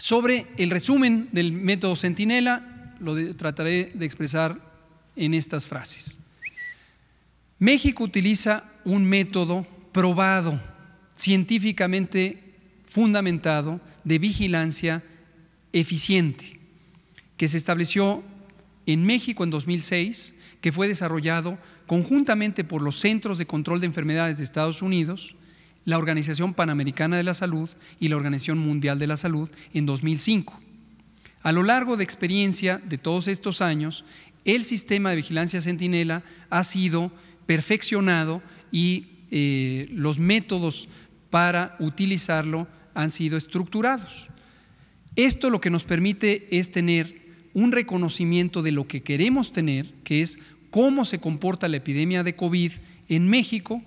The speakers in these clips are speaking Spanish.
Sobre el resumen del método Centinela, lo trataré de expresar en estas frases. México utiliza un método probado, científicamente fundamentado, de vigilancia eficiente, que se estableció en México en 2006, que fue desarrollado conjuntamente por los Centros de Control de Enfermedades de Estados Unidos la Organización Panamericana de la Salud y la Organización Mundial de la Salud en 2005. A lo largo de experiencia de todos estos años, el sistema de vigilancia centinela ha sido perfeccionado y eh, los métodos para utilizarlo han sido estructurados. Esto lo que nos permite es tener un reconocimiento de lo que queremos tener, que es cómo se comporta la epidemia de COVID en México,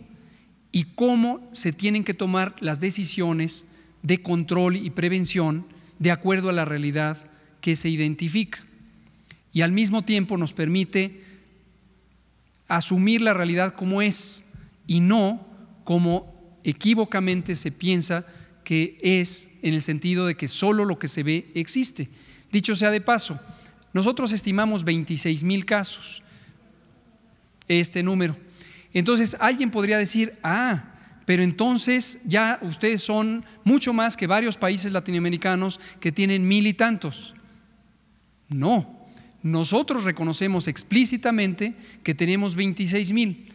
y cómo se tienen que tomar las decisiones de control y prevención de acuerdo a la realidad que se identifica. Y al mismo tiempo nos permite asumir la realidad como es y no como equívocamente se piensa que es en el sentido de que solo lo que se ve existe. Dicho sea de paso, nosotros estimamos 26 mil casos, este número. Entonces alguien podría decir, ah, pero entonces ya ustedes son mucho más que varios países latinoamericanos que tienen mil y tantos. No, nosotros reconocemos explícitamente que tenemos 26 mil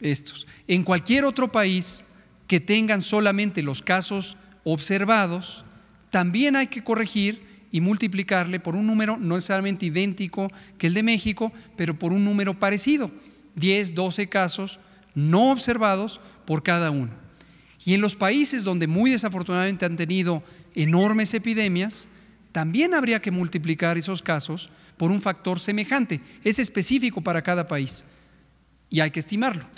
estos. En cualquier otro país que tengan solamente los casos observados, también hay que corregir y multiplicarle por un número no necesariamente idéntico que el de México, pero por un número parecido. 10, 12 casos no observados por cada uno. Y en los países donde muy desafortunadamente han tenido enormes epidemias, también habría que multiplicar esos casos por un factor semejante. Es específico para cada país y hay que estimarlo.